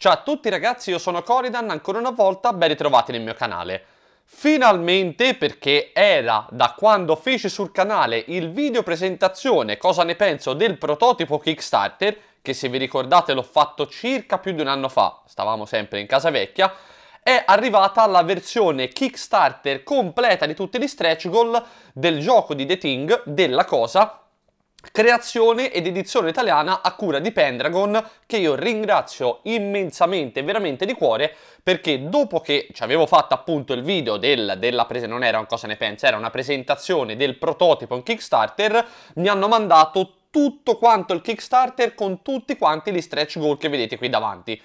Ciao a tutti ragazzi, io sono Coridan, ancora una volta ben ritrovati nel mio canale. Finalmente, perché era da quando feci sul canale il video presentazione cosa ne penso del prototipo Kickstarter, che se vi ricordate l'ho fatto circa più di un anno fa, stavamo sempre in casa vecchia, è arrivata la versione Kickstarter completa di tutti gli stretch goal del gioco di The Thing, della cosa, creazione ed edizione italiana a cura di Pendragon, che io ringrazio immensamente, veramente di cuore, perché dopo che ci avevo fatto appunto il video del, della presentazione, non era un cosa ne pensa, era una presentazione del prototipo in Kickstarter, mi hanno mandato tutto quanto il Kickstarter con tutti quanti gli stretch goal che vedete qui davanti.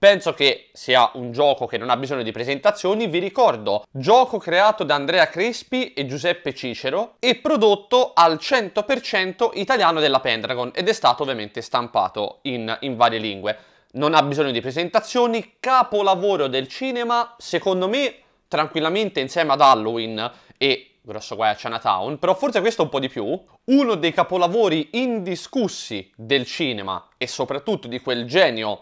Penso che sia un gioco che non ha bisogno di presentazioni, vi ricordo, gioco creato da Andrea Crespi e Giuseppe Cicero e prodotto al 100% italiano della Pendragon ed è stato ovviamente stampato in, in varie lingue. Non ha bisogno di presentazioni, capolavoro del cinema, secondo me tranquillamente insieme ad Halloween e grosso guai a Chinatown, però forse questo un po' di più, uno dei capolavori indiscussi del cinema e soprattutto di quel genio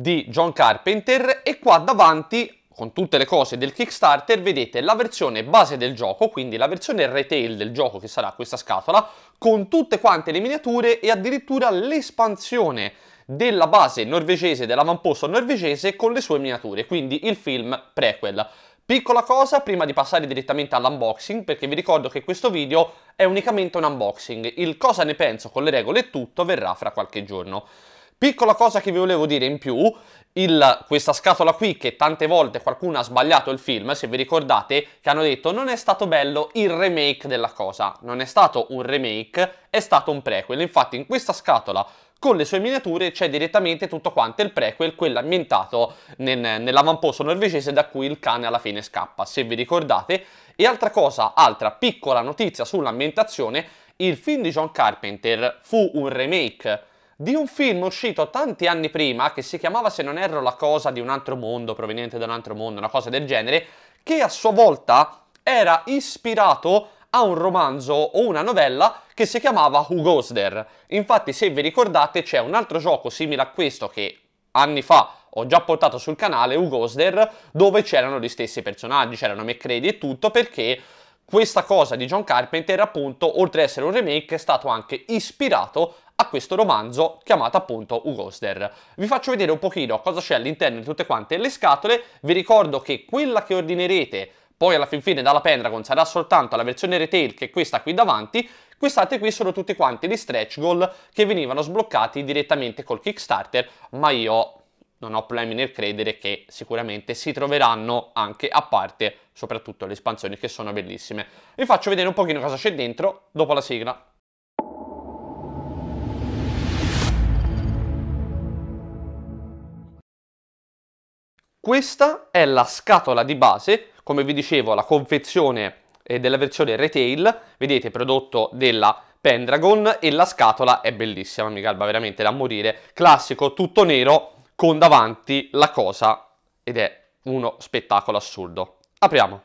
di John Carpenter e qua davanti con tutte le cose del Kickstarter vedete la versione base del gioco, quindi la versione retail del gioco che sarà questa scatola, con tutte quante le miniature e addirittura l'espansione della base norvegese, dell'avamposto norvegese con le sue miniature, quindi il film prequel. Piccola cosa prima di passare direttamente all'unboxing, perché vi ricordo che questo video è unicamente un unboxing, il cosa ne penso con le regole e tutto verrà fra qualche giorno. Piccola cosa che vi volevo dire in più, il, questa scatola qui che tante volte qualcuno ha sbagliato il film, se vi ricordate, che hanno detto non è stato bello il remake della cosa, non è stato un remake, è stato un prequel. Infatti in questa scatola con le sue miniature c'è direttamente tutto quanto il prequel, quello ambientato nel, nell'avamposto norvegese da cui il cane alla fine scappa, se vi ricordate. E altra cosa, altra piccola notizia sull'ambientazione, il film di John Carpenter fu un remake di un film uscito tanti anni prima che si chiamava, se non erro, La cosa di un altro mondo, proveniente da un altro mondo, una cosa del genere, che a sua volta era ispirato a un romanzo o una novella che si chiamava Who Goes There. Infatti, se vi ricordate, c'è un altro gioco simile a questo che anni fa ho già portato sul canale, Who Goes There, dove c'erano gli stessi personaggi, c'erano McCready e tutto, perché questa cosa di John Carpenter, appunto, oltre ad essere un remake, è stato anche ispirato questo romanzo chiamato appunto Ugoster. Vi faccio vedere un pochino cosa c'è all'interno di tutte quante le scatole, vi ricordo che quella che ordinerete poi alla fin fine dalla Pendragon sarà soltanto la versione retail che è questa qui davanti, quest'altra qui sono tutti quanti gli stretch goal che venivano sbloccati direttamente col Kickstarter, ma io non ho problemi nel credere che sicuramente si troveranno anche a parte, soprattutto le espansioni che sono bellissime. Vi faccio vedere un pochino cosa c'è dentro dopo la sigla. Questa è la scatola di base, come vi dicevo, la confezione eh, della versione retail, vedete prodotto della Pendragon e la scatola è bellissima, mi calma veramente da morire, classico tutto nero con davanti la cosa ed è uno spettacolo assurdo. Apriamo.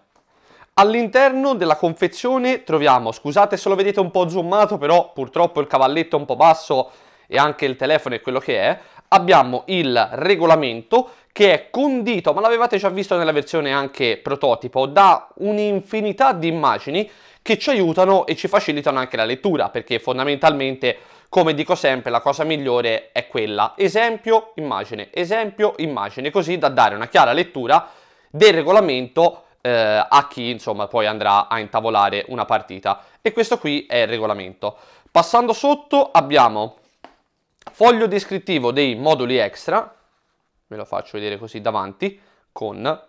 All'interno della confezione troviamo, scusate se lo vedete un po' zoomato, però purtroppo il cavalletto è un po' basso e anche il telefono è quello che è, abbiamo il regolamento che è condito, ma l'avevate già visto nella versione anche prototipo, da un'infinità di immagini che ci aiutano e ci facilitano anche la lettura, perché fondamentalmente, come dico sempre, la cosa migliore è quella. Esempio, immagine, esempio, immagine, così da dare una chiara lettura del regolamento eh, a chi insomma poi andrà a intavolare una partita. E questo qui è il regolamento. Passando sotto abbiamo Foglio descrittivo dei moduli extra, ve lo faccio vedere così davanti, con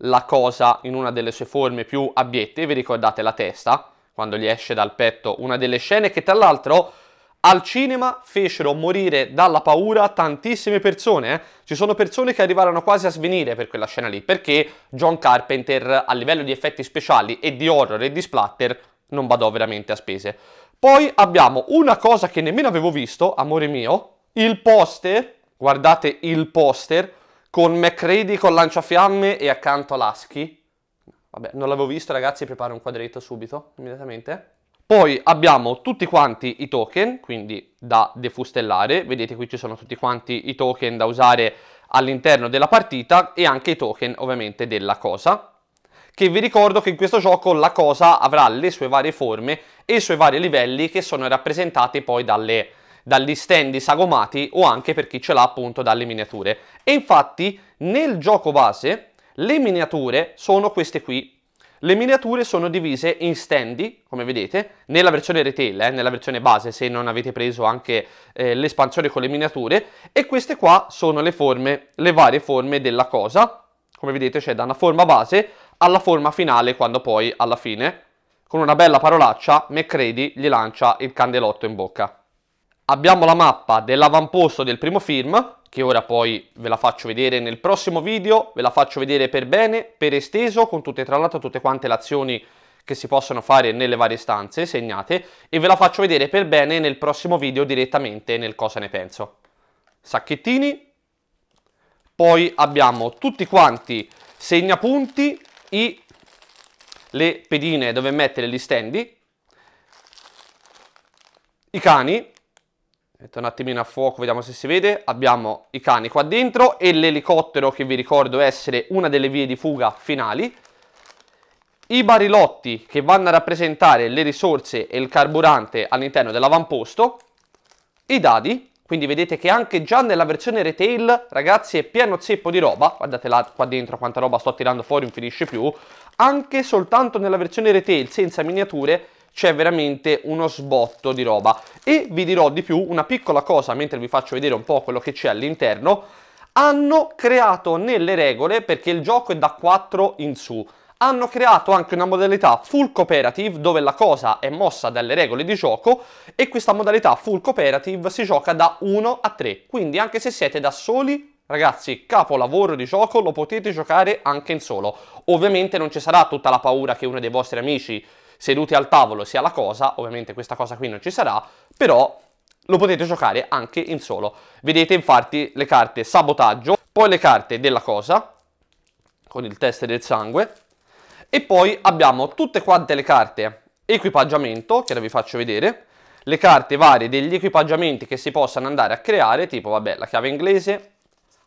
la cosa in una delle sue forme più abiette, vi ricordate la testa, quando gli esce dal petto, una delle scene che tra l'altro al cinema fecero morire dalla paura tantissime persone, eh? ci sono persone che arrivarono quasi a svenire per quella scena lì, perché John Carpenter a livello di effetti speciali e di horror e di splatter non badò veramente a spese. Poi abbiamo una cosa che nemmeno avevo visto, amore mio, il poster, guardate il poster, con McCready con lanciafiamme e accanto Lasky. Vabbè, non l'avevo visto ragazzi, preparo un quadretto subito, immediatamente. Poi abbiamo tutti quanti i token, quindi da defustellare, vedete qui ci sono tutti quanti i token da usare all'interno della partita e anche i token ovviamente della cosa che vi ricordo che in questo gioco la cosa avrà le sue varie forme e i suoi vari livelli che sono rappresentati poi dalle, dagli stand sagomati o anche per chi ce l'ha appunto dalle miniature. E infatti nel gioco base le miniature sono queste qui. Le miniature sono divise in standy, come vedete, nella versione retail, eh, nella versione base se non avete preso anche eh, l'espansione con le miniature, e queste qua sono le forme, le varie forme della cosa, come vedete c'è da una forma base alla forma finale quando poi alla fine, con una bella parolaccia, McCready gli lancia il candelotto in bocca. Abbiamo la mappa dell'avamposto del primo film, che ora poi ve la faccio vedere nel prossimo video, ve la faccio vedere per bene, per esteso, con tutte tra l'altro tutte quante le azioni che si possono fare nelle varie stanze segnate e ve la faccio vedere per bene nel prossimo video direttamente nel cosa ne penso. Sacchettini, poi abbiamo tutti quanti segnapunti, i, le pedine dove mettere gli stendi, i cani, metto un attimino a fuoco, vediamo se si vede, abbiamo i cani qua dentro e l'elicottero che vi ricordo essere una delle vie di fuga finali, i barilotti che vanno a rappresentare le risorse e il carburante all'interno dell'avamposto, i dadi, quindi vedete che anche già nella versione retail, ragazzi, è pieno zeppo di roba. Guardate là, qua dentro quanta roba sto tirando fuori, non finisce più. Anche soltanto nella versione retail, senza miniature, c'è veramente uno sbotto di roba. E vi dirò di più, una piccola cosa, mentre vi faccio vedere un po' quello che c'è all'interno. Hanno creato nelle regole, perché il gioco è da 4 in su, hanno creato anche una modalità full cooperative dove la cosa è mossa dalle regole di gioco e questa modalità full cooperative si gioca da 1 a 3, quindi anche se siete da soli Ragazzi, capolavoro di gioco, lo potete giocare anche in solo. Ovviamente non ci sarà tutta la paura che uno dei vostri amici seduti al tavolo sia la cosa, ovviamente questa cosa qui non ci sarà, però lo potete giocare anche in solo. Vedete infatti le carte sabotaggio, poi le carte della cosa, con il test del sangue, e poi abbiamo tutte quante le carte equipaggiamento, che ora vi faccio vedere, le carte varie degli equipaggiamenti che si possano andare a creare, tipo vabbè la chiave inglese,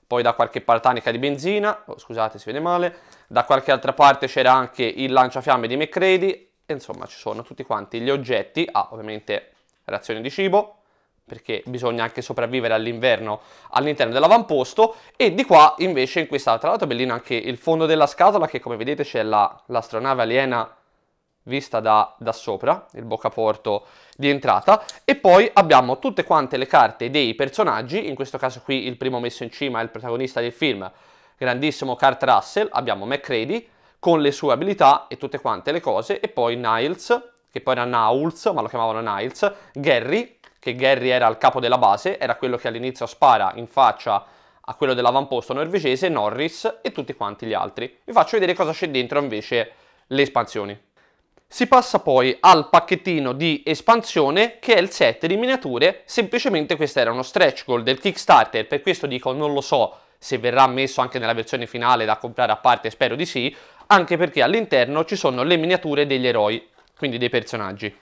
poi da qualche partanica di benzina, oh, scusate si vede male, da qualche altra parte c'era anche il lanciafiamme di McCready, insomma ci sono tutti quanti gli oggetti, ah ovviamente razione di cibo, perché bisogna anche sopravvivere all'inverno all'interno dell'avamposto e di qua invece in questa tra l'altro bellino anche il fondo della scatola che come vedete c'è la, l'astronave aliena vista da, da sopra, il boccaporto di entrata e poi abbiamo tutte quante le carte dei personaggi, in questo caso qui il primo messo in cima è il protagonista del film, grandissimo Kurt Russell, abbiamo McCready con le sue abilità e tutte quante le cose e poi Niles, che poi era Nauls ma lo chiamavano Niles, Gary che Gary era il capo della base, era quello che all'inizio spara in faccia a quello dell'avamposto norvegese, Norris e tutti quanti gli altri. Vi faccio vedere cosa c'è dentro invece le espansioni. Si passa poi al pacchettino di espansione che è il set di miniature, semplicemente questo era uno stretch goal del Kickstarter, per questo dico non lo so se verrà messo anche nella versione finale da comprare a parte, spero di sì, anche perché all'interno ci sono le miniature degli eroi, quindi dei personaggi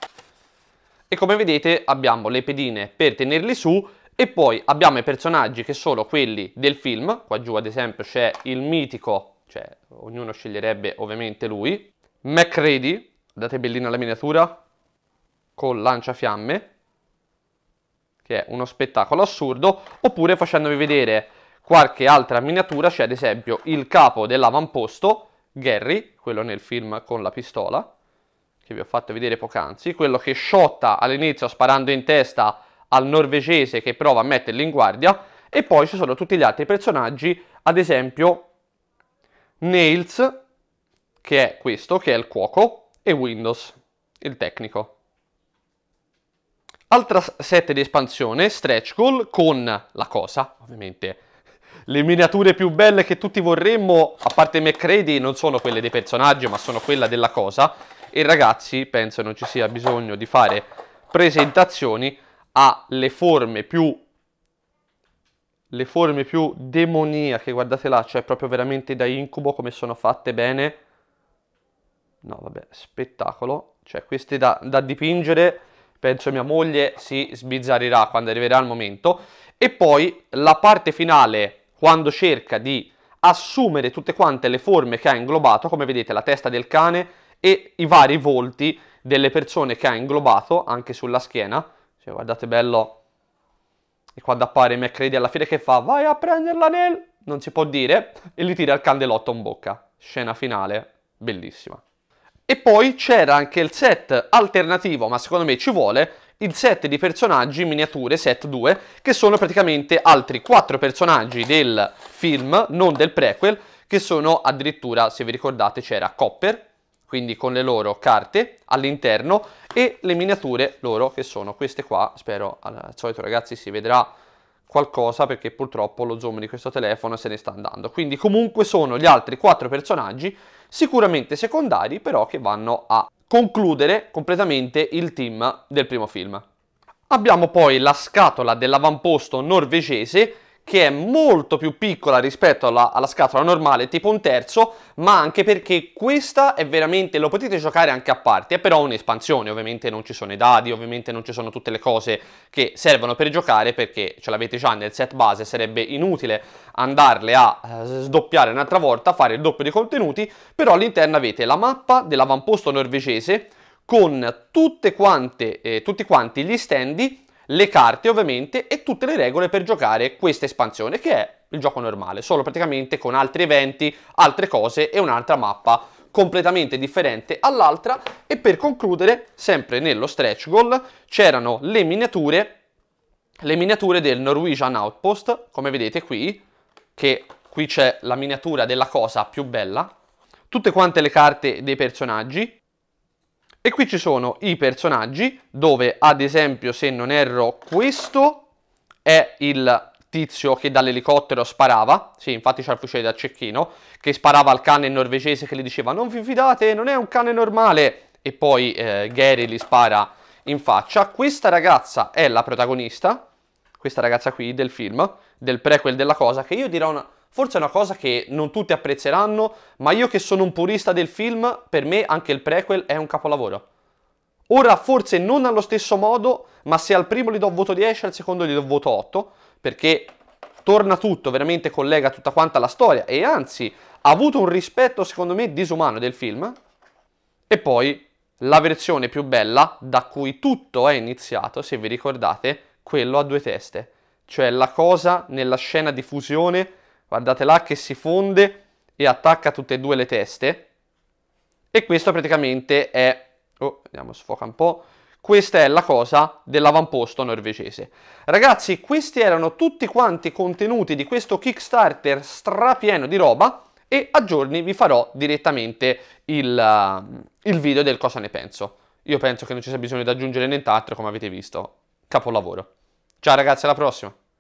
e come vedete abbiamo le pedine per tenerli su e poi abbiamo i personaggi che sono quelli del film, qua giù ad esempio c'è il mitico, cioè ognuno sceglierebbe ovviamente lui, McCready, date bellina la miniatura, con lanciafiamme, che è uno spettacolo assurdo, oppure facendovi vedere qualche altra miniatura, c'è cioè ad esempio il capo dell'avamposto, Gary, quello nel film con la pistola, che vi ho fatto vedere poc'anzi, quello che sciotta all'inizio sparando in testa al norvegese che prova a metterli in guardia, e poi ci sono tutti gli altri personaggi, ad esempio Nails, che è questo, che è il cuoco, e Windows, il tecnico. Altra set di espansione, Stretch Goal, con la cosa, ovviamente le miniature più belle che tutti vorremmo, a parte McCready, non sono quelle dei personaggi, ma sono quella della cosa, e i ragazzi pensano ci sia bisogno di fare presentazioni alle forme più le forme più demoniache, guardate là, cioè proprio veramente da incubo come sono fatte bene. No, vabbè, spettacolo. Cioè, queste da, da dipingere, penso mia moglie si sbizzarrirà quando arriverà il momento. E poi la parte finale, quando cerca di assumere tutte quante le forme che ha inglobato, come vedete la testa del cane, e i vari volti delle persone che ha inglobato anche sulla schiena. Cioè, guardate bello, e quando appare McCready alla fine che fa vai a prenderla nel... non si può dire, e gli tira il candelotto in bocca. Scena finale, bellissima. E poi c'era anche il set alternativo, ma secondo me ci vuole, il set di personaggi miniature set 2, che sono praticamente altri 4 personaggi del film, non del prequel, che sono addirittura, se vi ricordate, c'era Copper, quindi con le loro carte all'interno e le miniature loro che sono queste qua, spero al solito ragazzi si vedrà qualcosa perché purtroppo lo zoom di questo telefono se ne sta andando. Quindi comunque sono gli altri quattro personaggi sicuramente secondari però che vanno a concludere completamente il team del primo film. Abbiamo poi la scatola dell'avamposto norvegese che è molto più piccola rispetto alla, alla, scatola normale, tipo un terzo, ma anche perché questa è veramente, lo potete giocare anche a parte, eh, è però un'espansione, ovviamente non ci sono i dadi, ovviamente non ci sono tutte le cose che servono per giocare, perché ce l'avete già nel set base, sarebbe inutile andarle a eh, sdoppiare un'altra volta, fare il doppio di contenuti, però all'interno avete la mappa dell'avamposto norvegese, con tutte quante, eh, tutti quanti gli standi le carte ovviamente e tutte le regole per giocare questa espansione che è il gioco normale, solo praticamente con altri eventi, altre cose e un'altra mappa completamente differente all'altra e per concludere, sempre nello stretch goal, c'erano le miniature, le miniature del Norwegian Outpost, come vedete qui, che qui c'è la miniatura della cosa più bella, tutte quante le carte dei personaggi, e qui ci sono i personaggi, dove ad esempio, se non erro, questo è il tizio che dall'elicottero sparava, sì, infatti c'è il fucile da cecchino, che sparava al cane norvegese che gli diceva non vi fidate, non è un cane normale, e poi eh, Gary gli spara in faccia. Questa ragazza è la protagonista, questa ragazza qui del film, del prequel della cosa, che io dirò una Forse è una cosa che non tutti apprezzeranno, ma io che sono un purista del film, per me anche il prequel è un capolavoro. Ora forse non allo stesso modo, ma se al primo gli do voto 10, al secondo gli do voto 8, perché torna tutto, veramente collega tutta quanta la storia e anzi ha avuto un rispetto secondo me disumano del film. E poi la versione più bella da cui tutto è iniziato, se vi ricordate, quello a due teste, cioè la cosa nella scena di fusione guardate là che si fonde e attacca tutte e due le teste e questo praticamente è, oh, vediamo sfoca un po', questa è la cosa dell'avamposto norvegese. Ragazzi, questi erano tutti quanti i contenuti di questo Kickstarter strapieno di roba e a giorni vi farò direttamente il, eh, il video del cosa ne penso. Io penso che non ci sia bisogno di aggiungere nient'altro, come avete visto. Capolavoro. Ciao ragazzi, alla prossima!